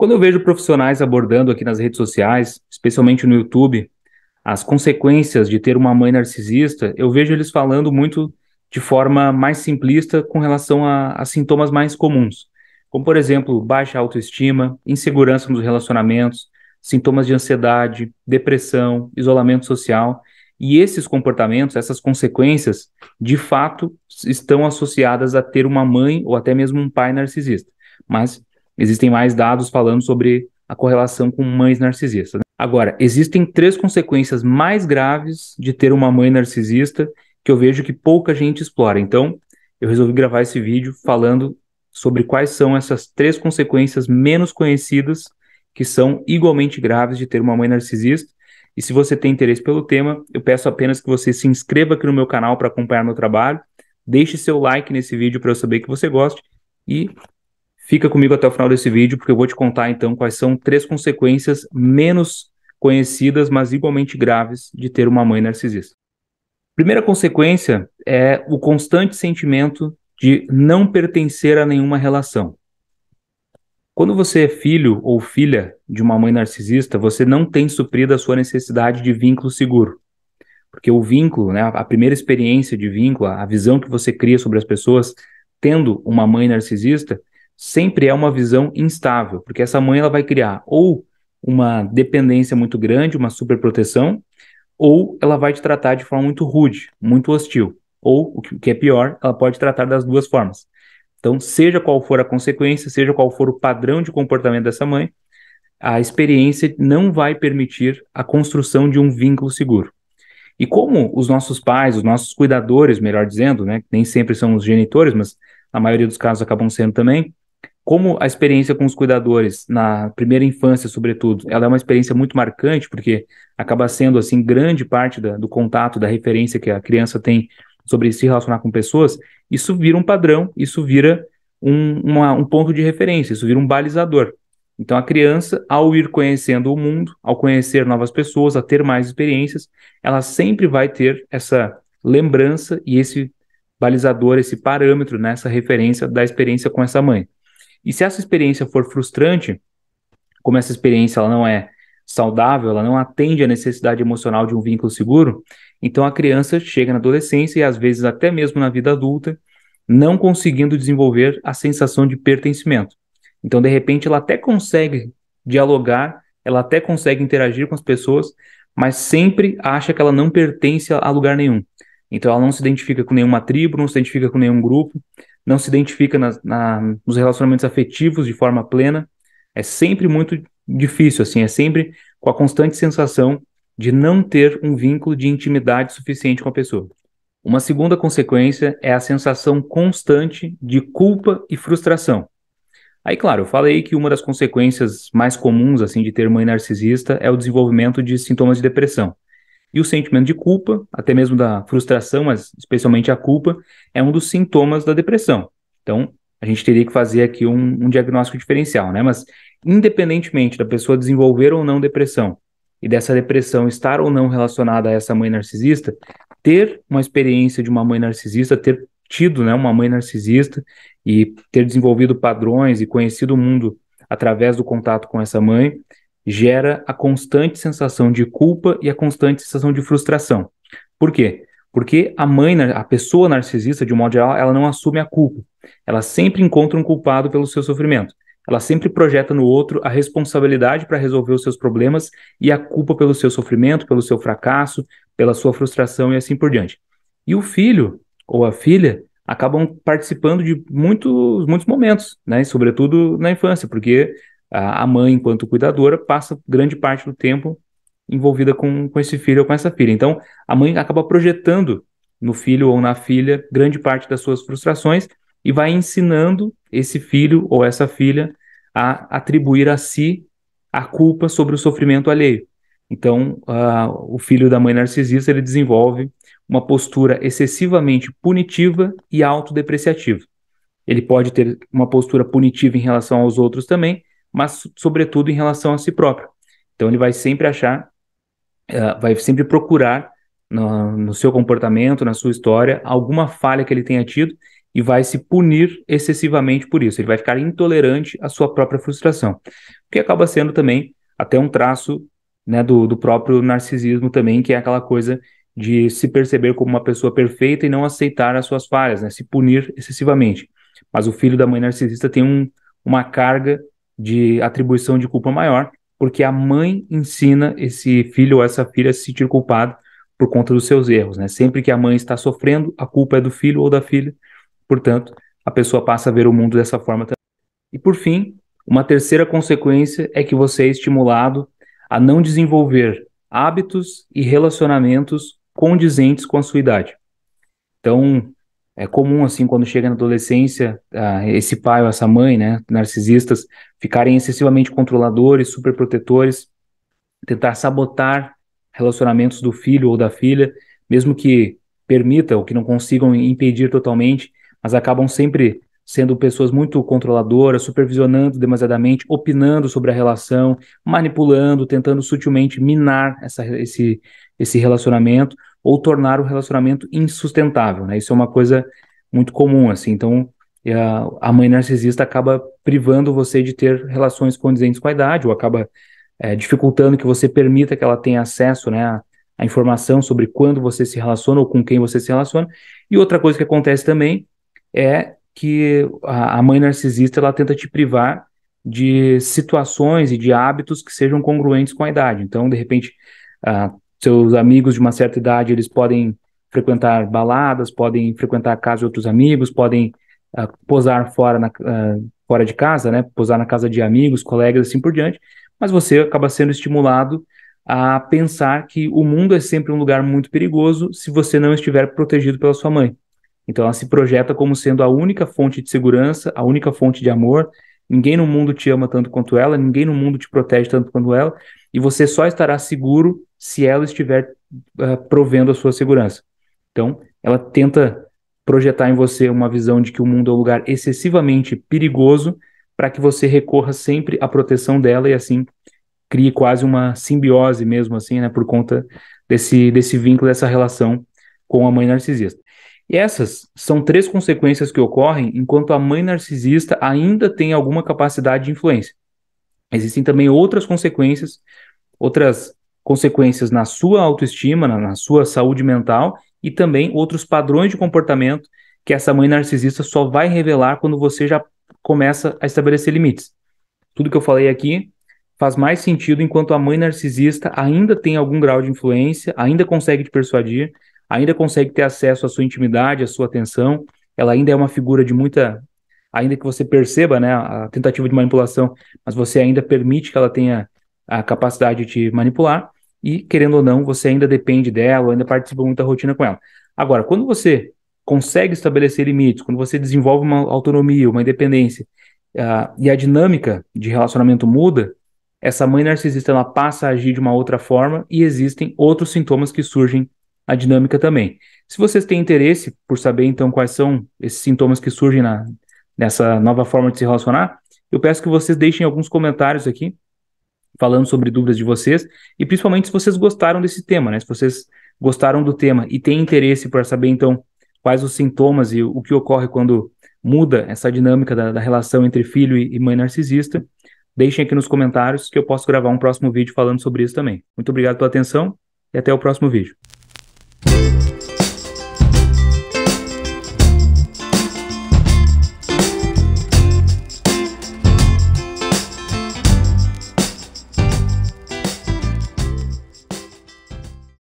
Quando eu vejo profissionais abordando aqui nas redes sociais, especialmente no YouTube, as consequências de ter uma mãe narcisista, eu vejo eles falando muito de forma mais simplista com relação a, a sintomas mais comuns, como, por exemplo, baixa autoestima, insegurança nos relacionamentos, sintomas de ansiedade, depressão, isolamento social. E esses comportamentos, essas consequências, de fato, estão associadas a ter uma mãe ou até mesmo um pai narcisista. Mas existem mais dados falando sobre a correlação com mães narcisistas. Né? Agora, existem três consequências mais graves de ter uma mãe narcisista que eu vejo que pouca gente explora. Então, eu resolvi gravar esse vídeo falando sobre quais são essas três consequências menos conhecidas que são igualmente graves de ter uma mãe narcisista. E se você tem interesse pelo tema, eu peço apenas que você se inscreva aqui no meu canal para acompanhar meu trabalho, deixe seu like nesse vídeo para eu saber que você gosta e Fica comigo até o final desse vídeo, porque eu vou te contar então quais são três consequências menos conhecidas, mas igualmente graves, de ter uma mãe narcisista. Primeira consequência é o constante sentimento de não pertencer a nenhuma relação. Quando você é filho ou filha de uma mãe narcisista, você não tem suprido a sua necessidade de vínculo seguro. Porque o vínculo, né, a primeira experiência de vínculo, a visão que você cria sobre as pessoas tendo uma mãe narcisista, sempre é uma visão instável, porque essa mãe ela vai criar ou uma dependência muito grande, uma superproteção, ou ela vai te tratar de forma muito rude, muito hostil, ou o que é pior, ela pode tratar das duas formas. Então, seja qual for a consequência, seja qual for o padrão de comportamento dessa mãe, a experiência não vai permitir a construção de um vínculo seguro. E como os nossos pais, os nossos cuidadores, melhor dizendo, né, nem sempre são os genitores, mas na maioria dos casos acabam sendo também, como a experiência com os cuidadores na primeira infância, sobretudo, ela é uma experiência muito marcante, porque acaba sendo, assim, grande parte da, do contato, da referência que a criança tem sobre se relacionar com pessoas, isso vira um padrão, isso vira um, uma, um ponto de referência, isso vira um balizador. Então, a criança, ao ir conhecendo o mundo, ao conhecer novas pessoas, a ter mais experiências, ela sempre vai ter essa lembrança e esse balizador, esse parâmetro, né, essa referência da experiência com essa mãe. E se essa experiência for frustrante, como essa experiência ela não é saudável, ela não atende à necessidade emocional de um vínculo seguro, então a criança chega na adolescência e às vezes até mesmo na vida adulta, não conseguindo desenvolver a sensação de pertencimento. Então, de repente, ela até consegue dialogar, ela até consegue interagir com as pessoas, mas sempre acha que ela não pertence a lugar nenhum. Então, ela não se identifica com nenhuma tribo, não se identifica com nenhum grupo, não se identifica na, na, nos relacionamentos afetivos de forma plena, é sempre muito difícil, assim, é sempre com a constante sensação de não ter um vínculo de intimidade suficiente com a pessoa. Uma segunda consequência é a sensação constante de culpa e frustração. Aí, claro, eu falei que uma das consequências mais comuns assim de ter mãe narcisista é o desenvolvimento de sintomas de depressão. E o sentimento de culpa, até mesmo da frustração, mas especialmente a culpa, é um dos sintomas da depressão. Então, a gente teria que fazer aqui um, um diagnóstico diferencial, né? Mas, independentemente da pessoa desenvolver ou não depressão, e dessa depressão estar ou não relacionada a essa mãe narcisista, ter uma experiência de uma mãe narcisista, ter tido né, uma mãe narcisista e ter desenvolvido padrões e conhecido o mundo através do contato com essa mãe, gera a constante sensação de culpa e a constante sensação de frustração. Por quê? Porque a mãe, a pessoa narcisista, de um modo geral, ela não assume a culpa. Ela sempre encontra um culpado pelo seu sofrimento. Ela sempre projeta no outro a responsabilidade para resolver os seus problemas e a culpa pelo seu sofrimento, pelo seu fracasso, pela sua frustração e assim por diante. E o filho ou a filha acabam participando de muitos, muitos momentos, né? sobretudo na infância, porque a mãe, enquanto cuidadora, passa grande parte do tempo envolvida com, com esse filho ou com essa filha. Então, a mãe acaba projetando no filho ou na filha grande parte das suas frustrações e vai ensinando esse filho ou essa filha a atribuir a si a culpa sobre o sofrimento alheio. Então, uh, o filho da mãe narcisista ele desenvolve uma postura excessivamente punitiva e autodepreciativa. Ele pode ter uma postura punitiva em relação aos outros também, mas sobretudo em relação a si próprio. Então ele vai sempre achar, uh, vai sempre procurar no, no, seu comportamento, na sua história, alguma falha que ele tenha tido e vai se punir excessivamente por isso. Ele vai ficar intolerante à sua própria frustração, o que acaba sendo também até um traço né, do, do próprio narcisismo também, que é aquela coisa de se perceber como uma pessoa perfeita e não aceitar as suas falhas, né? se punir excessivamente. Mas o filho da mãe narcisista tem um, uma carga de atribuição de culpa maior, porque a mãe ensina esse filho ou essa filha a se sentir culpado por conta dos seus erros, né? Sempre que a mãe está sofrendo, a culpa é do filho ou da filha. Portanto, a pessoa passa a ver o mundo dessa forma também. E por fim, uma terceira consequência é que você é estimulado a não desenvolver hábitos e relacionamentos condizentes com a sua idade. Então, é comum, assim, quando chega na adolescência, esse pai ou essa mãe, né, narcisistas, ficarem excessivamente controladores, superprotetores, tentar sabotar relacionamentos do filho ou da filha, mesmo que permita ou que não consigam impedir totalmente, mas acabam sempre sendo pessoas muito controladoras, supervisionando demasiadamente, opinando sobre a relação, manipulando, tentando sutilmente minar essa, esse, esse relacionamento, ou tornar o relacionamento insustentável, né? Isso é uma coisa muito comum, assim. Então, eh, a mãe narcisista acaba privando você de ter relações condizentes com a idade, ou acaba é, dificultando que você permita que ela tenha acesso, né? A, a informação sobre quando você se relaciona ou com quem você se relaciona. E outra coisa que acontece também é que a, a mãe narcisista ela tenta te privar de situações e de hábitos que sejam congruentes com a idade. Então, de repente, a seus amigos de uma certa idade, eles podem frequentar baladas, podem frequentar a casa de outros amigos, podem uh, posar fora, na, uh, fora de casa, né? Posar na casa de amigos, colegas, assim por diante. Mas você acaba sendo estimulado a pensar que o mundo é sempre um lugar muito perigoso se você não estiver protegido pela sua mãe. Então ela se projeta como sendo a única fonte de segurança, a única fonte de amor. Ninguém no mundo te ama tanto quanto ela, ninguém no mundo te protege tanto quanto ela, e você só estará seguro se ela estiver uh, provendo a sua segurança. Então, ela tenta projetar em você uma visão de que o mundo é um lugar excessivamente perigoso para que você recorra sempre à proteção dela e assim crie quase uma simbiose mesmo assim, né, por conta desse desse vínculo dessa relação com a mãe narcisista. E essas são três consequências que ocorrem enquanto a mãe narcisista ainda tem alguma capacidade de influência. Existem também outras consequências, outras consequências na sua autoestima, na, na sua saúde mental e também outros padrões de comportamento que essa mãe narcisista só vai revelar quando você já começa a estabelecer limites. Tudo que eu falei aqui faz mais sentido enquanto a mãe narcisista ainda tem algum grau de influência, ainda consegue te persuadir, ainda consegue ter acesso à sua intimidade, à sua atenção. Ela ainda é uma figura de muita, ainda que você perceba, né, a tentativa de manipulação, mas você ainda permite que ela tenha a capacidade de te manipular e, querendo ou não, você ainda depende dela, ainda participa muito da rotina com ela. Agora, quando você consegue estabelecer limites, quando você desenvolve uma autonomia, uma independência, uh, e a dinâmica de relacionamento muda, essa mãe narcisista ela passa a agir de uma outra forma e existem outros sintomas que surgem a dinâmica também. Se vocês têm interesse por saber então quais são esses sintomas que surgem na, nessa nova forma de se relacionar, eu peço que vocês deixem alguns comentários aqui falando sobre dúvidas de vocês e principalmente se vocês gostaram desse tema, né? Se vocês gostaram do tema e têm interesse para saber então quais os sintomas e o que ocorre quando muda essa dinâmica da, da relação entre filho e mãe narcisista, deixem aqui nos comentários que eu posso gravar um próximo vídeo falando sobre isso também. Muito obrigado pela atenção e até o próximo vídeo.